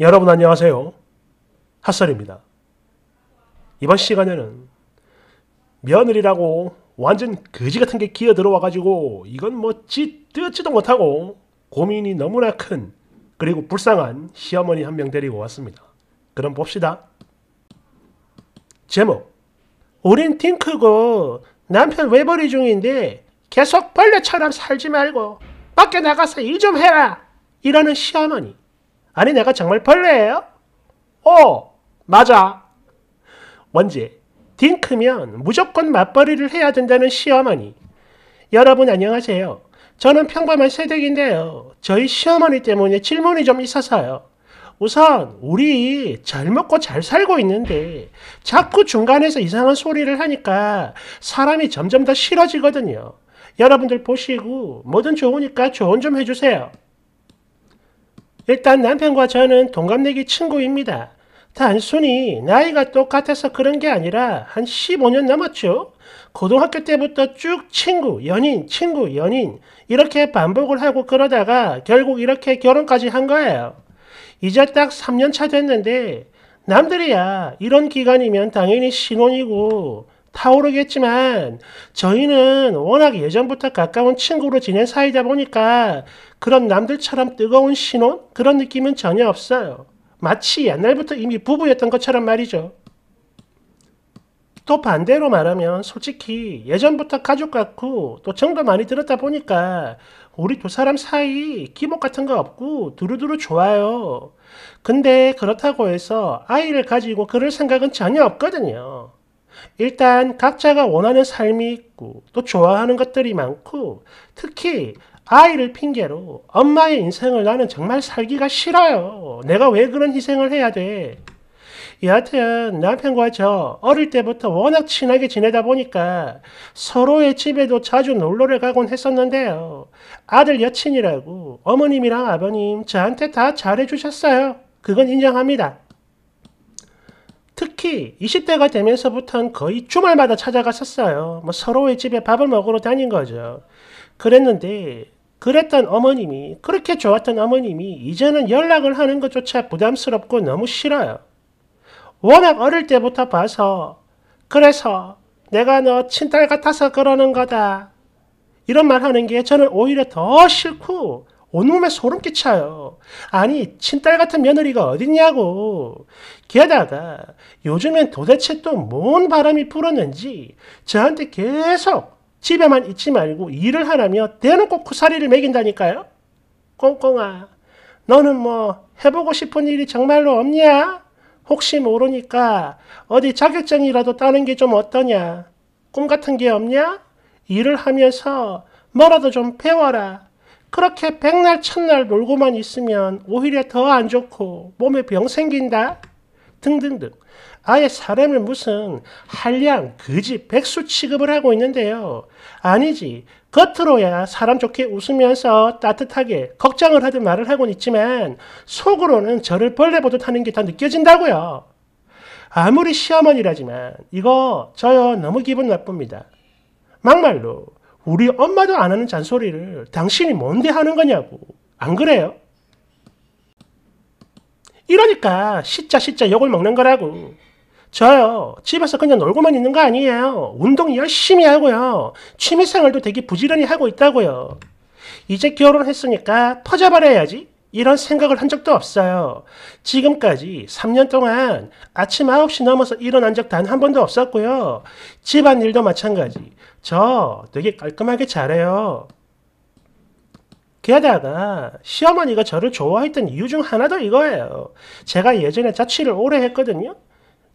여러분 안녕하세요. 핫설입니다. 이번 시간에는 며느리라고 완전 거지 같은 게 기어 들어와가지고 이건 뭐짓 뜯지도 못하고 고민이 너무나 큰 그리고 불쌍한 시어머니 한 명 데리고 왔습니다. 그럼 봅시다. 제목 우린 팀 크고 남편 외벌이 중인데 계속 벌레처럼 살지 말고 밖에 나가서 일 좀 해라 이러는 시어머니 아니 내가 정말 벌레예요? 어 맞아. 원제 딩 크면 무조건 맞벌이를 해야 된다는 시어머니. 여러분 안녕하세요. 저는 평범한 새댁인데요. 저희 시어머니 때문에 질문이 좀 있어서요. 우선 우리 잘 먹고 잘 살고 있는데 자꾸 중간에서 이상한 소리를 하니까 사람이 점점 더 싫어지거든요. 여러분들 보시고 뭐든 좋으니까 조언 좀 해주세요. 일단 남편과 저는 동갑내기 친구입니다. 단순히 나이가 똑같아서 그런 게 아니라 한 15년 넘었죠. 고등학교 때부터 쭉 친구, 연인, 친구, 연인 이렇게 반복을 하고 그러다가 결국 이렇게 결혼까지 한 거예요. 이제 딱 3년 차 됐는데 남들이야 이런 기간이면 당연히 신혼이고 타오르겠지만 저희는 워낙 예전부터 가까운 친구로 지낸 사이다 보니까 그런 남들처럼 뜨거운 신혼? 그런 느낌은 전혀 없어요. 마치 옛날부터 이미 부부였던 것처럼 말이죠. 또 반대로 말하면 솔직히 예전부터 가족 같고 또 정도 많이 들었다 보니까 우리 두 사람 사이 기복 같은 거 없고 두루두루 좋아요. 근데 그렇다고 해서 아이를 가지고 그럴 생각은 전혀 없거든요. 일단 각자가 원하는 삶이 있고 또 좋아하는 것들이 많고 특히 아이를 핑계로 엄마의 인생을 나는 정말 살기가 싫어요. 내가 왜 그런 희생을 해야 돼? 여하튼 남편과 저 어릴 때부터 워낙 친하게 지내다 보니까 서로의 집에도 자주 놀러를 가곤 했었는데요. 아들 여친이라고 어머님이랑 아버님 저한테 다 잘해주셨어요. 그건 인정합니다. 특히 20대가 되면서부터는 거의 주말마다 찾아갔었어요. 뭐 서로의 집에 밥을 먹으러 다닌 거죠. 그랬는데 그랬던 어머님이 그렇게 좋았던 어머님이 이제는 연락을 하는 것조차 부담스럽고 너무 싫어요. 워낙 어릴 때부터 봐서 그래서 내가 너 친딸 같아서 그러는 거다. 이런 말 하는 게 저는 오히려 더 싫고 온몸에 소름 끼쳐요. 아니, 친딸 같은 며느리가 어딨냐고. 게다가 요즘엔 도대체 또 뭔 바람이 불었는지 저한테 계속 집에만 있지 말고 일을 하라며 대놓고 쿠사리를 매긴다니까요. 꽁꽁아, 너는 뭐 해보고 싶은 일이 정말로 없냐? 혹시 모르니까 어디 자격증이라도 따는 게 좀 어떠냐? 꿈 같은 게 없냐? 일을 하면서 뭐라도 좀 배워라. 그렇게 백날 첫날 놀고만 있으면 오히려 더 안 좋고 몸에 병 생긴다? 등등등. 아예 사람을 무슨 한량, 그지, 백수 취급을 하고 있는데요. 아니지. 겉으로야 사람 좋게 웃으면서 따뜻하게 걱정을 하듯 말을 하곤 있지만 속으로는 저를 벌레보듯 하는 게 다 느껴진다고요. 아무리 시어머니라지만 이거 저요 너무 기분 나쁩니다. 막말로 우리 엄마도 안 하는 잔소리를 당신이 뭔데 하는 거냐고 안 그래요? 이러니까 시자 시자 욕을 먹는 거라고 저요. 집에서 그냥 놀고만 있는 거 아니에요. 운동 열심히 하고요. 취미생활도 되게 부지런히 하고 있다고요. 이제 결혼했으니까 퍼져버려야지. 이런 생각을 한 적도 없어요. 지금까지 3년 동안 아침 9시 넘어서 일어난 적 단 한 번도 없었고요. 집안 일도 마찬가지. 저 되게 깔끔하게 잘해요. 게다가 시어머니가 저를 좋아했던 이유 중 하나도 이거예요. 제가 예전에 자취를 오래 했거든요.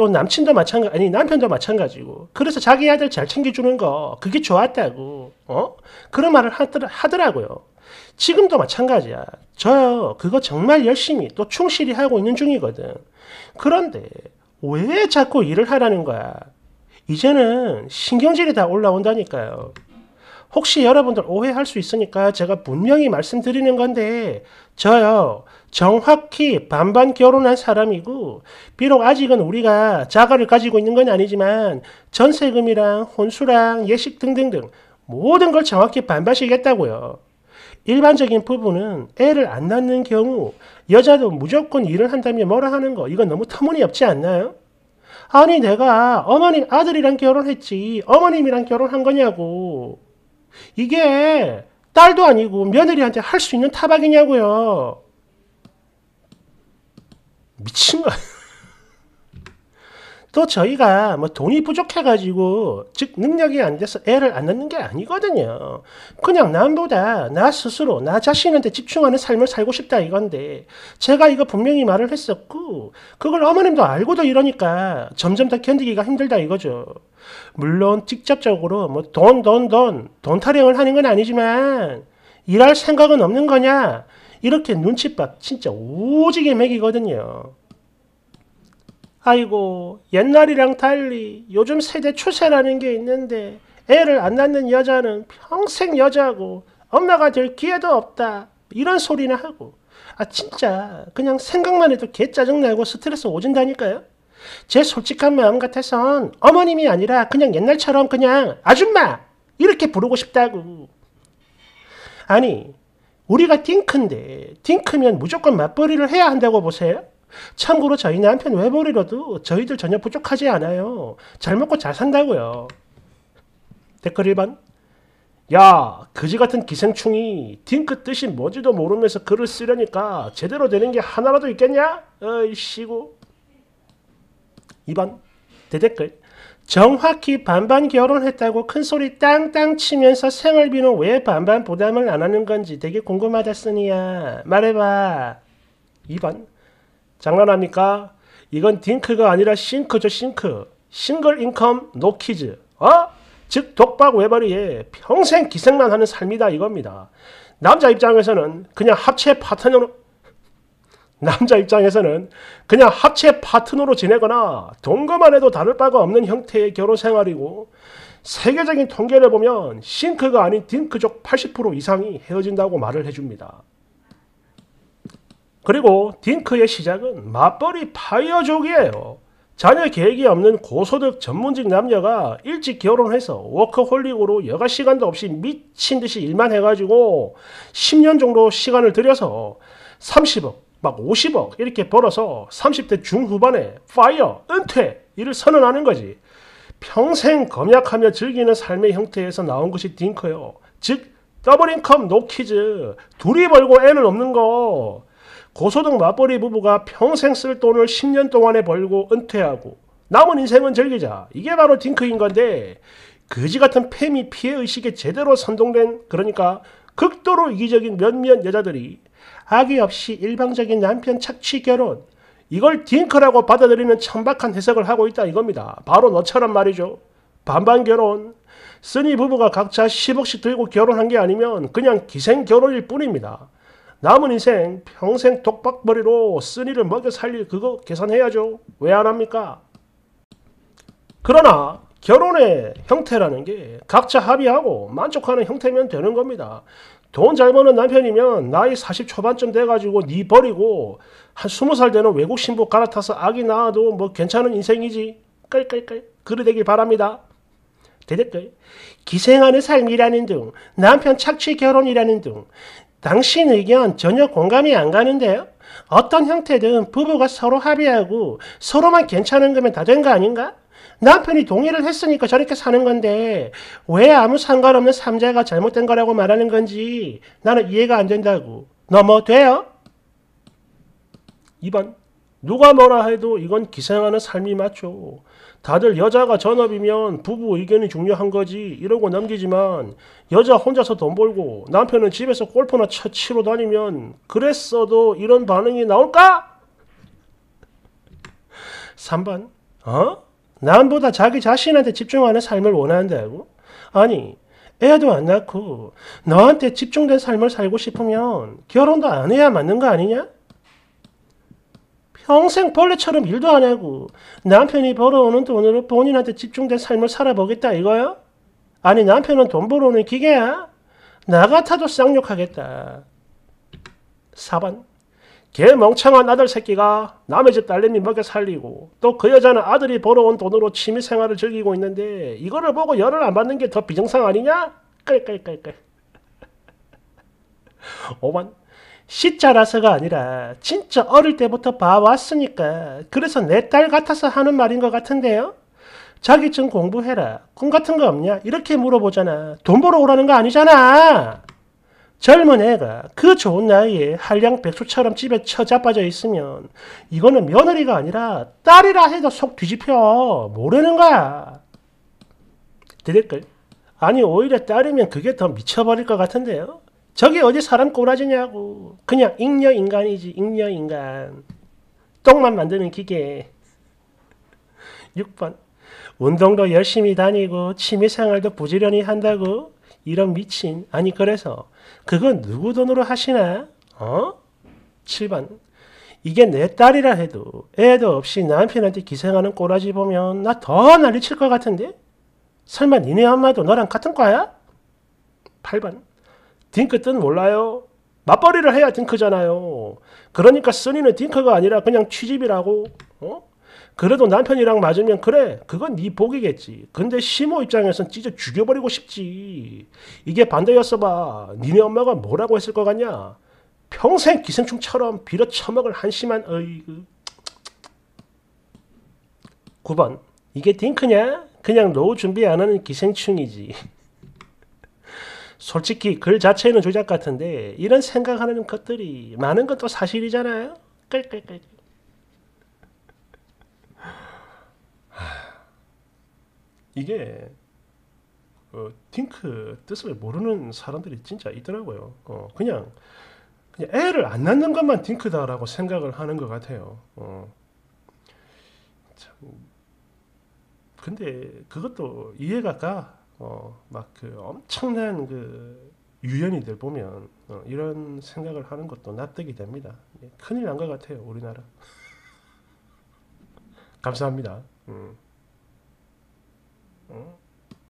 또 남친도 마찬가지, 아니, 남편도 마찬가지고. 그래서 자기 아들 잘 챙겨주는 거, 그게 좋았다고, 어? 그런 말을 하더라, 하더라고요. 지금도 마찬가지야. 저요, 그거 정말 열심히 또 충실히 하고 있는 중이거든. 그런데, 왜 자꾸 일을 하라는 거야? 이제는 신경질이 다 올라온다니까요. 혹시 여러분들 오해할 수 있으니까 제가 분명히 말씀드리는 건데 저요 정확히 반반 결혼한 사람이고 비록 아직은 우리가 자가를 가지고 있는 건 아니지만 전세금이랑 혼수랑 예식 등등등 모든 걸 정확히 반반씩했다고요. 일반적인 부부는 애를 안 낳는 경우 여자도 무조건 일을 한다면 뭐라 하는 거 이건 너무 터무니없지 않나요? 아니 내가 어머님 아들이랑 결혼했지 어머님이랑 결혼한 거냐고 이게 딸도 아니고 며느리한테 할 수 있는 타박이냐고요. 미친 거야. 또 저희가 뭐 돈이 부족해가지고 즉 능력이 안 돼서 애를 안 낳는 게 아니거든요. 그냥 남보다 나 스스로 나 자신한테 집중하는 삶을 살고 싶다 이건데 제가 이거 분명히 말을 했었고 그걸 어머님도 알고도 이러니까 점점 더 견디기가 힘들다 이거죠. 물론 직접적으로 뭐 돈 돈 돈 돈 타령을 하는 건 아니지만 일할 생각은 없는 거냐 이렇게 눈칫밥 진짜 오지게 먹이거든요. 아이고 옛날이랑 달리 요즘 세대 추세라는 게 있는데 애를 안 낳는 여자는 평생 여자고 엄마가 될 기회도 없다 이런 소리나 하고 아 진짜 그냥 생각만 해도 개 짜증나고 스트레스 오진다니까요 제 솔직한 마음 같아선 어머님이 아니라 그냥 옛날처럼 그냥 아줌마 이렇게 부르고 싶다고 아니 우리가 딩크인데 딩크면 무조건 맞벌이를 해야 한다고 보세요? 참고로 저희남편 외벌이로도 저희들 전혀 부족하지 않아요. 잘 먹고 잘 산다고요. 댓글 1번 야 그지같은 기생충이 딩크 뜻이 뭔지도 모르면서 글을 쓰려니까 제대로 되는 게 하나라도 있겠냐? 어이씨고 2번 대댓글 정확히 반반 결혼했다고 큰소리 땅땅 치면서 생활비는 왜 반반 부담을 안 하는 건지 되게 궁금하다 쓰니야 말해봐 2번 장난합니까? 이건 딩크가 아니라 싱크죠, 싱크. 싱글 인컴 노 키즈. 어? 즉 독박 외벌이에 평생 기생만 하는 삶이다 이겁니다. 남자 입장에서는 그냥 합체 파트너로 남자 입장에서는 그냥 합체 파트너로 지내거나 동거만 해도 다를 바가 없는 형태의 결혼 생활이고 세계적인 통계를 보면 싱크가 아닌 딩크족 80% 이상이 헤어진다고 말을 해줍니다. 그리고 딩크의 시작은 맞벌이 파이어족이에요. 자녀 계획이 없는 고소득 전문직 남녀가 일찍 결혼해서 워커홀릭으로 여가 시간도 없이 미친 듯이 일만 해가지고 10년 정도 시간을 들여서 30억, 막 50억 이렇게 벌어서 30대 중후반에 파이어, 은퇴 이를 선언하는 거지. 평생 검약하며 즐기는 삶의 형태에서 나온 것이 딩크요. 즉 더블 인컴 노키즈 둘이 벌고 애는 없는 거 고소득 맞벌이 부부가 평생 쓸 돈을 10년 동안에 벌고 은퇴하고 남은 인생은 즐기자. 이게 바로 딩크인 건데 그지 같은 팸미 피해의식에 제대로 선동된 그러니까 극도로 이기적인 몇몇 여자들이 악의 없이 일방적인 남편 착취 결혼 이걸 딩크라고 받아들이는 천박한 해석을 하고 있다 이겁니다. 바로 너처럼 말이죠. 반반 결혼. 쓰니 부부가 각자 10억씩 들고 결혼한 게 아니면 그냥 기생 결혼일 뿐입니다. 남은 인생 평생 독박벌이로 쓰니를 먹여 살릴 그거 계산해야죠. 왜 안 합니까? 그러나 결혼의 형태라는 게 각자 합의하고 만족하는 형태면 되는 겁니다. 돈 잘 버는 남편이면 나이 40 초반쯤 돼가지고 니 버리고 한 20살 되는 외국 신부 갈아타서 아기 낳아도 뭐 괜찮은 인생이지. 깔깔깔. 그리 되길 바랍니다. 대댓글. 기생하는 삶이라는 등, 남편 착취 결혼이라는 등, 당신 의견 전혀 공감이 안 가는데요? 어떤 형태든 부부가 서로 합의하고 서로만 괜찮은 거면 다 된 거 아닌가? 남편이 동의를 했으니까 저렇게 사는 건데 왜 아무 상관없는 삼자가 잘못된 거라고 말하는 건지 나는 이해가 안 된다고. 넘뭐 돼요? 2번 누가 뭐라 해도 이건 기생하는 삶이 맞죠. 다들 여자가 전업이면 부부 의견이 중요한 거지 이러고 남기지만 여자 혼자서 돈 벌고 남편은 집에서 골프나 치러 다니면 그랬어도 이런 반응이 나올까? 3번 어? 남보다 자기 자신한테 집중하는 삶을 원한다고? 아니 애도 안 낳고 너한테 집중된 삶을 살고 싶으면 결혼도 안 해야 맞는 거 아니냐? 평생 벌레처럼 일도 안 하고 남편이 벌어오는 돈으로 본인한테 집중된 삶을 살아보겠다 이거야 아니 남편은 돈 벌어오는 기계야? 나 같아도 쌍욕하겠다. 4번 개 멍청한 아들 새끼가 남의 집 딸내미 먹여 살리고 또 그 여자는 아들이 벌어온 돈으로 취미생활을 즐기고 있는데 이거를 보고 열을 안 받는 게 더 비정상 아니냐? 깔깔깔깔 5번 시자라서가 아니라 진짜 어릴 때부터 봐왔으니까 그래서 내 딸 같아서 하는 말인 것 같은데요? 자기좀 공부해라. 꿈 같은 거 없냐? 이렇게 물어보잖아. 돈 벌어 오라는 거 아니잖아. 젊은 애가 그 좋은 나이에 한량 백수처럼 집에 처자빠져 있으면 이거는 며느리가 아니라 딸이라 해도 속 뒤집혀. 모르는 거야. 대댓글. 아니 오히려 딸이면 그게 더 미쳐버릴 것 같은데요. 저게 어디 사람 꼬라지냐고. 그냥 잉여 인간이지, 잉여 인간. 똥만 만드는 기계. 6번. 운동도 열심히 다니고 취미생활도 부지런히 한다고? 이런 미친. 아니, 그래서 그건 누구 돈으로 하시나? 어? 7번. 이게 내 딸이라 해도 애도 없이 남편한테 기생하는 꼬라지 보면 나 더 난리칠 것 같은데? 설마 니네 엄마도 너랑 같은 과야? 8번. 딩크 뜬 몰라요? 맞벌이를 해야 딩크잖아요. 그러니까 쓰니는 딩크가 아니라 그냥 취집이라고. 어? 그래도 남편이랑 맞으면 그래 그건 네 복이겠지 근데 시모 입장에선 찢어 죽여버리고 싶지 이게 반대였어 봐 니네 엄마가 뭐라고 했을 것 같냐 평생 기생충처럼 빌어 처먹을 한심한 어이그 9번 이게 딩크냐? 그냥 노후 준비 안 하는 기생충이지 솔직히 글 자체는 조작 같은데 이런 생각하는 것들이 많은 것도 사실이잖아요. 끌끌끌. 이게 어, 딩크 뜻을 모르는 사람들이 진짜 있더라고요. 어, 그냥, 그냥 애를 안 낳는 것만 딩크다라고 생각을 하는 것 같아요. 어. 참, 근데 그것도 이해가 가. 어, 막그 엄청난 그 유연이들 보면 어, 이런 생각을 하는 것도 납득이 됩니다. 예, 큰일 난 것 같아요, 우리나라. 감사합니다. 음. 음.